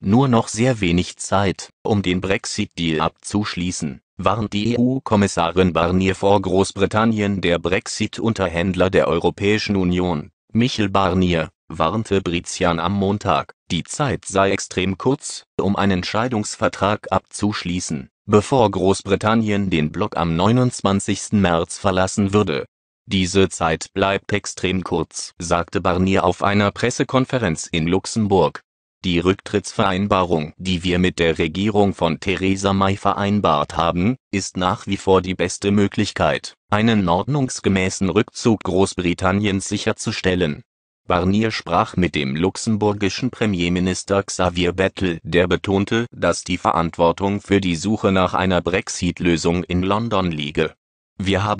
nur noch sehr wenig Zeit, um den Brexit-Deal abzuschließen, warnt die EU-Kommissarin Barnier vor Großbritannien. Der Brexit-Unterhändler der Europäischen Union, Michel Barnier, warnte Brizian am Montag, die Zeit sei extrem kurz, um einen Scheidungsvertrag abzuschließen, bevor Großbritannien den Block am 29. März verlassen würde. Diese Zeit bleibt extrem kurz, sagte Barnier auf einer Pressekonferenz in Luxemburg die Rücktrittsvereinbarung, die wir mit der Regierung von Theresa May vereinbart haben, ist nach wie vor die beste Möglichkeit, einen ordnungsgemäßen Rückzug Großbritanniens sicherzustellen. Barnier sprach mit dem luxemburgischen Premierminister Xavier Bettel, der betonte, dass die Verantwortung für die Suche nach einer Brexit-Lösung in London liege. Wir haben